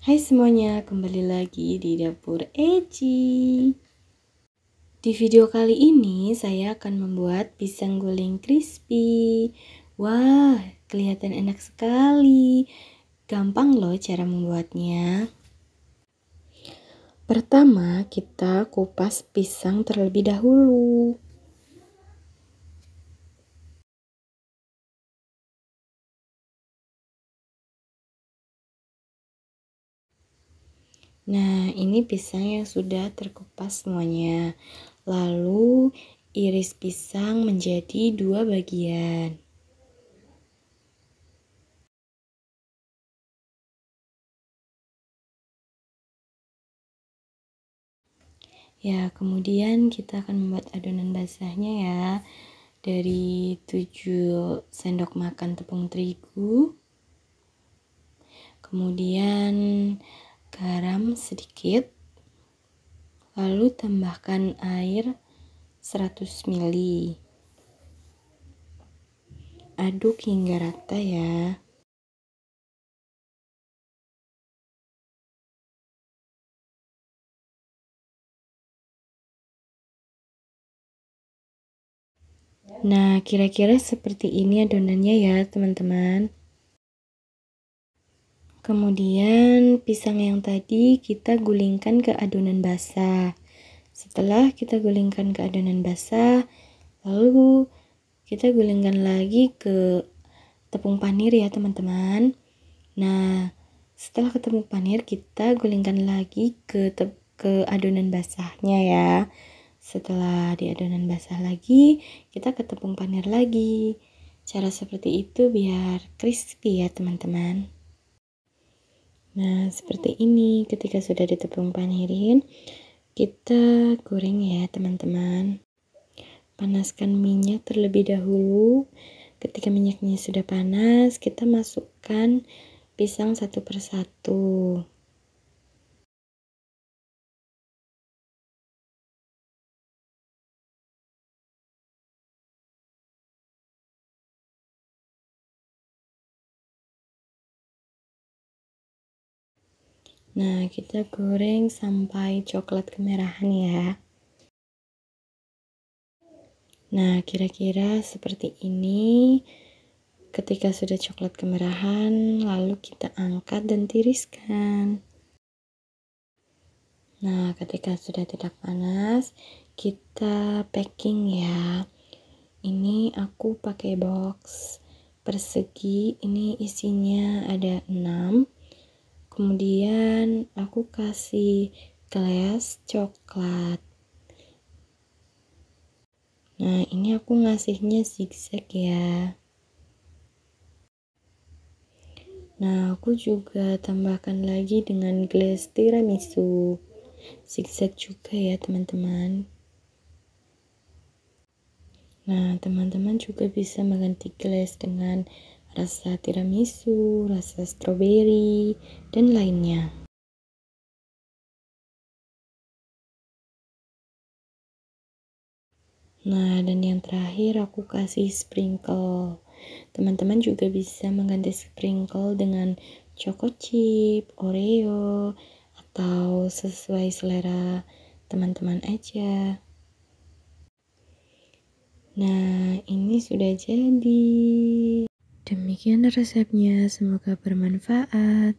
Hai semuanya, kembali lagi di dapur Eci. Di video kali ini saya akan membuat pisang goreng crispy. Wah, kelihatan enak sekali. Gampang loh cara membuatnya. Pertama, kita kupas pisang terlebih dahulu. Nah, ini pisang yang sudah terkupas semuanya. Lalu iris pisang menjadi dua bagian. Ya, kemudian kita akan membuat adonan basahnya ya. Dari 7 sendok makan tepung terigu. Kemudian garam sedikit, lalu tambahkan air 100 ml. Aduk hingga rata ya. Nah, kira-kira seperti ini adonannya ya, teman-teman. Kemudian pisang yang tadi kita gulingkan ke adonan basah. Setelah kita gulingkan ke adonan basah, lalu kita gulingkan lagi ke tepung panir ya teman-teman. Nah, setelah ketemu panir kita gulingkan lagi ke ke adonan basahnya ya. Setelah di adonan basah lagi, kita ke tepung panir lagi. Cara seperti itu biar crispy ya teman-teman. Nah, seperti ini ketika sudah ditepung panirin, kita goreng ya, teman-teman. Panaskan minyak terlebih dahulu. Ketika minyaknya sudah panas, kita masukkan pisang satu persatu. Nah, kita goreng sampai coklat kemerahan ya. Nah, kira-kira seperti ini. Ketika sudah coklat kemerahan, lalu kita angkat dan tiriskan. Nah, ketika sudah tidak panas, kita packing ya. Ini aku pakai box persegi, ini isinya ada 6 kemudian aku kasih gelas coklat nah ini aku ngasihnya zigzag ya nah aku juga tambahkan lagi dengan gelas tiramisu zigzag juga ya teman-teman Nah, teman-teman juga bisa mengganti gelas dengan rasa tiramisu, rasa stroberi, dan lainnya. Nah, dan yang terakhir aku kasih sprinkle. Teman-teman juga bisa mengganti sprinkle dengan choco chip, oreo, atau sesuai selera teman-teman aja. Nah, ini sudah jadi. Demikian resepnya, semoga bermanfaat.